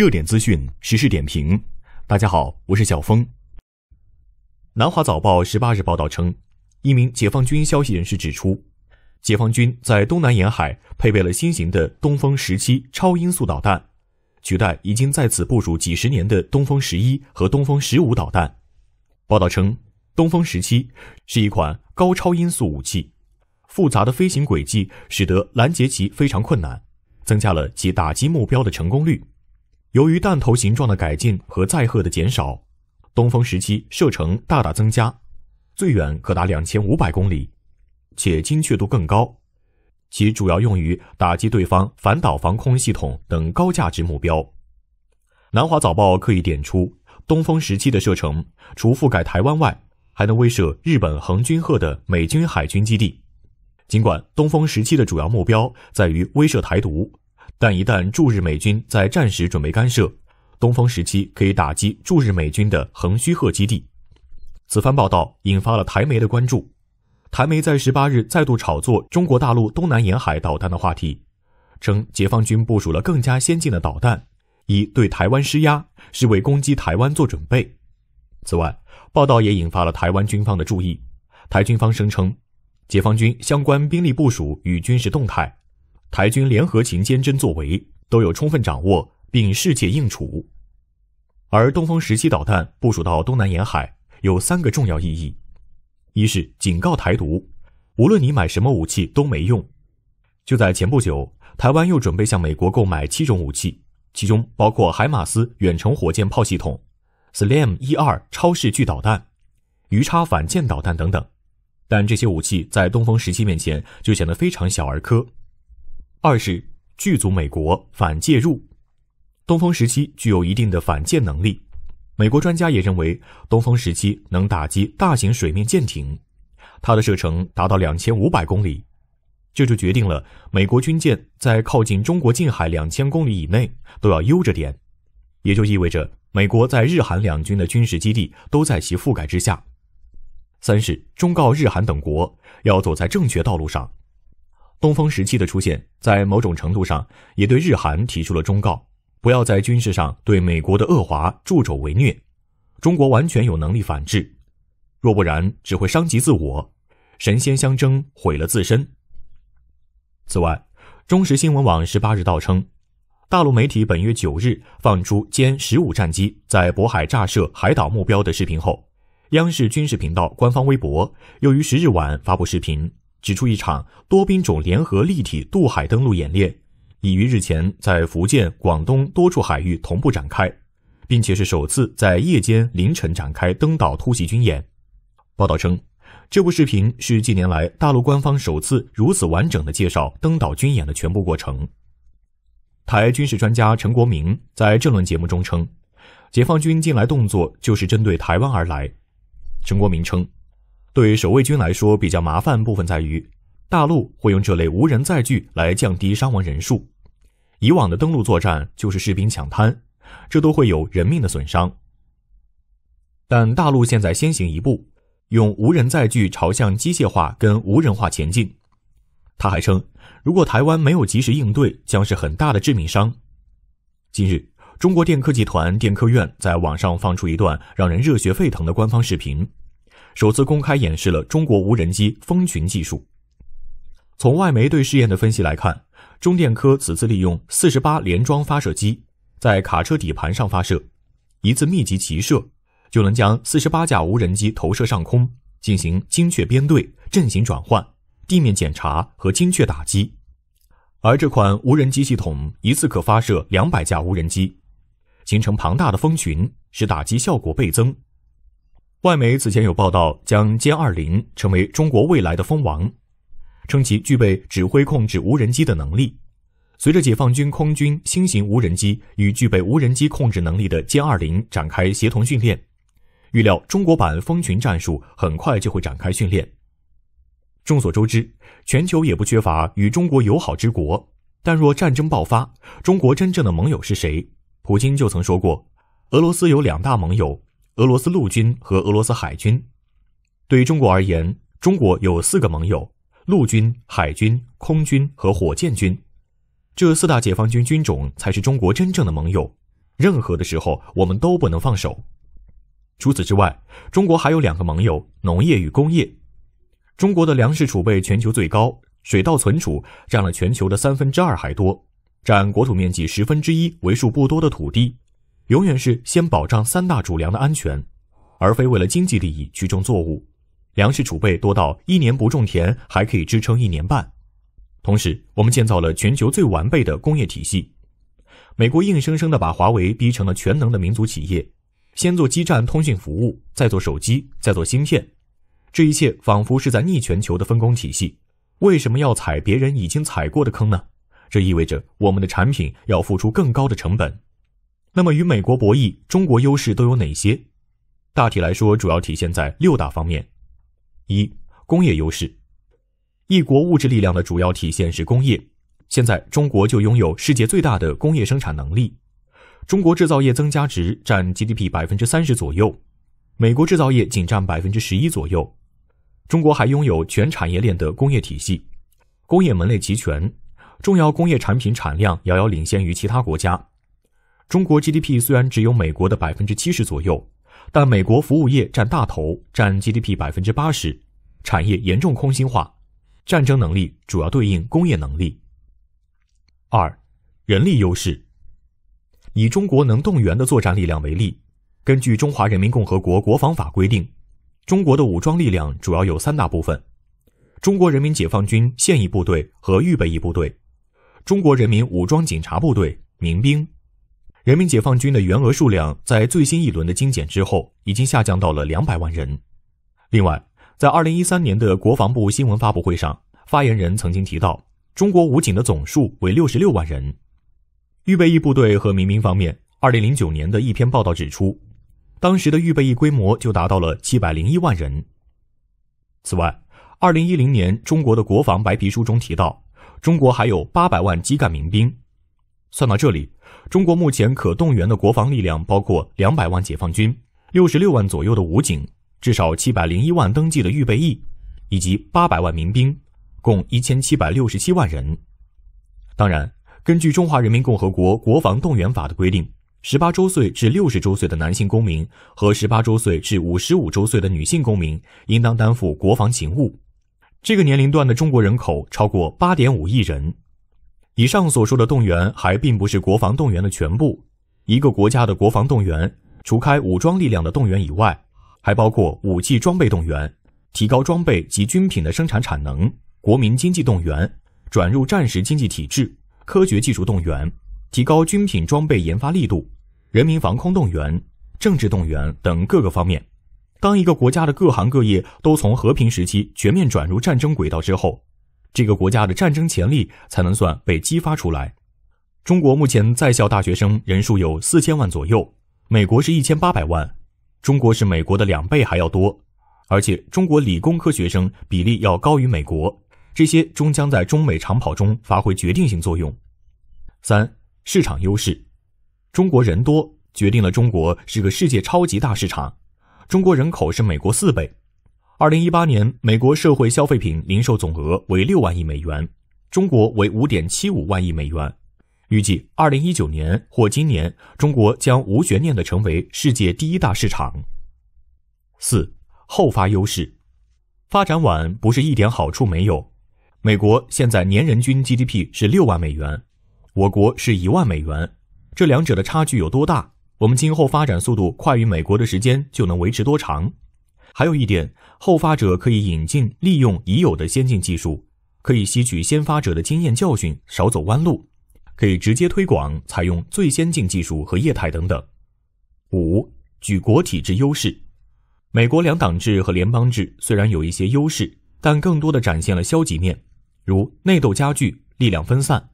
热点资讯、时事点评，大家好，我是小峰。南华早报十八日报道称，一名解放军消息人士指出，解放军在东南沿海配备了新型的东风十七超音速导弹，取代已经在此部署几十年的东风十一和东风十五导弹。报道称，东风十七是一款高超音速武器，复杂的飞行轨迹使得拦截其非常困难，增加了其打击目标的成功率。由于弹头形状的改进和载荷的减少，东风十七射程大大增加，最远可达两千五百公里，且精确度更高。其主要用于打击对方反导防空系统等高价值目标。南华早报刻意点出，东风十七的射程除覆盖台湾外，还能威慑日本横军贺的美军海军基地。尽管东风十七的主要目标在于威慑台独。但一旦驻日美军在战时准备干涉，东风时期可以打击驻日美军的横须贺基地。此番报道引发了台媒的关注。台媒在十八日再度炒作中国大陆东南沿海导弹的话题，称解放军部署了更加先进的导弹，以对台湾施压，是为攻击台湾做准备。此外，报道也引发了台湾军方的注意。台军方声称，解放军相关兵力部署与军事动态。台军联合勤坚侦作为都有充分掌握并世界应处，而东风十七导弹部署到东南沿海有三个重要意义：一是警告台独，无论你买什么武器都没用。就在前不久，台湾又准备向美国购买七种武器，其中包括海马斯远程火箭炮系统、SLAM 一二超视距导弹、鱼叉反舰导弹等等。但这些武器在东风十七面前就显得非常小儿科。二是拒阻美国反介入，东风十七具有一定的反舰能力，美国专家也认为东风十七能打击大型水面舰艇，它的射程达到两千五百公里，这就决定了美国军舰在靠近中国近海两千公里以内都要悠着点，也就意味着美国在日韩两军的军事基地都在其覆盖之下。三是忠告日韩等国要走在正确道路上。东风十七的出现，在某种程度上也对日韩提出了忠告：不要在军事上对美国的恶华助纣为虐，中国完全有能力反制。若不然，只会伤及自我，神仙相争，毁了自身。此外，中时新闻网十八日道称，大陆媒体本月九日放出歼十五战机在渤海炸射海岛目标的视频后，央视军事频道官方微博又于十日晚发布视频。指出，一场多兵种联合立体渡海登陆演练已于日前在福建、广东多处海域同步展开，并且是首次在夜间凌晨展开登岛突袭军演。报道称，这部视频是近年来大陆官方首次如此完整的介绍登岛军演的全部过程。台军事专家陈国明在这轮节目中称，解放军近来动作就是针对台湾而来。陈国明称。对于守卫军来说，比较麻烦部分在于，大陆会用这类无人载具来降低伤亡人数。以往的登陆作战就是士兵抢滩，这都会有人命的损伤。但大陆现在先行一步，用无人载具朝向机械化跟无人化前进。他还称，如果台湾没有及时应对，将是很大的致命伤。近日，中国电科集团电科院在网上放出一段让人热血沸腾的官方视频。首次公开演示了中国无人机蜂群技术。从外媒对试验的分析来看，中电科此次利用四十八连装发射机，在卡车底盘上发射，一次密集齐射就能将四十八架无人机投射上空，进行精确编队、阵型转换、地面检查和精确打击。而这款无人机系统一次可发射两百架无人机，形成庞大的蜂群，使打击效果倍增。外媒此前有报道，将歼二零成为中国未来的蜂王，称其具备指挥控制无人机的能力。随着解放军空军新型无人机与具备无人机控制能力的歼二零展开协同训练，预料中国版蜂群战术很快就会展开训练。众所周知，全球也不缺乏与中国友好之国，但若战争爆发，中国真正的盟友是谁？普京就曾说过，俄罗斯有两大盟友。俄罗斯陆军和俄罗斯海军，对中国而言，中国有四个盟友：陆军、海军、空军和火箭军。这四大解放军军种才是中国真正的盟友。任何的时候，我们都不能放手。除此之外，中国还有两个盟友：农业与工业。中国的粮食储备全球最高，水稻存储占了全球的三分之二还多，占国土面积十分之一，为数不多的土地。永远是先保障三大主粮的安全，而非为了经济利益去种作物。粮食储备多到一年不种田还可以支撑一年半。同时，我们建造了全球最完备的工业体系。美国硬生生的把华为逼成了全能的民族企业，先做基站通讯服务，再做手机，再做芯片。这一切仿佛是在逆全球的分工体系。为什么要踩别人已经踩过的坑呢？这意味着我们的产品要付出更高的成本。那么，与美国博弈，中国优势都有哪些？大体来说，主要体现在六大方面：一、工业优势。一国物质力量的主要体现是工业。现在，中国就拥有世界最大的工业生产能力。中国制造业增加值占 GDP 百分之三十左右，美国制造业仅占百分之十一左右。中国还拥有全产业链的工业体系，工业门类齐全，重要工业产品产量遥遥领先于其他国家。中国 GDP 虽然只有美国的百分之七十左右，但美国服务业占大头，占 GDP 百分之八十，产业严重空心化，战争能力主要对应工业能力。二，人力优势。以中国能动员的作战力量为例，根据《中华人民共和国国防法》规定，中国的武装力量主要有三大部分：中国人民解放军现役部队和预备役部队，中国人民武装警察部队、民兵。人民解放军的员额数量在最新一轮的精简之后，已经下降到了两百万人。另外，在二零一三年的国防部新闻发布会上，发言人曾经提到，中国武警的总数为六十六万人。预备役部队和民兵方面，二零零九年的一篇报道指出，当时的预备役规模就达到了七百零一万人。此外，二零一零年中国的国防白皮书中提到，中国还有八百万基干民兵。算到这里，中国目前可动员的国防力量包括两百万解放军、六十六万左右的武警、至少七百零一万登记的预备役，以及八百万民兵，共一千七百六十七万人。当然，根据《中华人民共和国国防动员法》的规定，十八周岁至六十周岁的男性公民和十八周岁至五十五周岁的女性公民应当担负国防勤务。这个年龄段的中国人口超过八点五亿人。以上所说的动员还并不是国防动员的全部。一个国家的国防动员，除开武装力量的动员以外，还包括武器装备动员、提高装备及军品的生产产能、国民经济动员、转入战时经济体制、科学技术动员、提高军品装备研发力度、人民防空动员、政治动员等各个方面。当一个国家的各行各业都从和平时期全面转入战争轨道之后。这个国家的战争潜力才能算被激发出来。中国目前在校大学生人数有四千万左右，美国是一千八百万，中国是美国的两倍还要多，而且中国理工科学生比例要高于美国，这些终将在中美长跑中发挥决定性作用。三、市场优势，中国人多决定了中国是个世界超级大市场，中国人口是美国四倍。二零一八年，美国社会消费品零售总额为六万亿美元，中国为五点七五万亿美元。预计二零一九年或今年，中国将无悬念地成为世界第一大市场。四，后发优势，发展晚不是一点好处没有。美国现在年人均 GDP 是六万美元，我国是一万美元，这两者的差距有多大？我们今后发展速度快于美国的时间就能维持多长？还有一点，后发者可以引进利用已有的先进技术，可以吸取先发者的经验教训，少走弯路，可以直接推广采用最先进技术、和业态等等。五、举国体制优势，美国两党制和联邦制虽然有一些优势，但更多的展现了消极面，如内斗加剧、力量分散。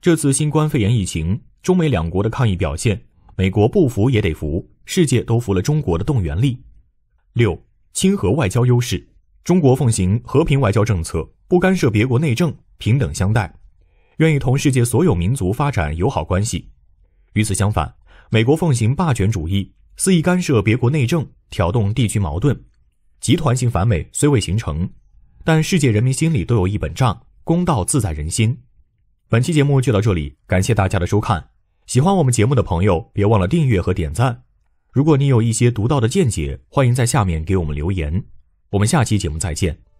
这次新冠肺炎疫情，中美两国的抗疫表现，美国不服也得服，世界都服了中国的动员力。六。亲和外交优势，中国奉行和平外交政策，不干涉别国内政，平等相待，愿意同世界所有民族发展友好关系。与此相反，美国奉行霸权主义，肆意干涉别国内政，挑动地区矛盾，集团性反美虽未形成，但世界人民心里都有一本账，公道自在人心。本期节目就到这里，感谢大家的收看。喜欢我们节目的朋友，别忘了订阅和点赞。如果你有一些独到的见解，欢迎在下面给我们留言。我们下期节目再见。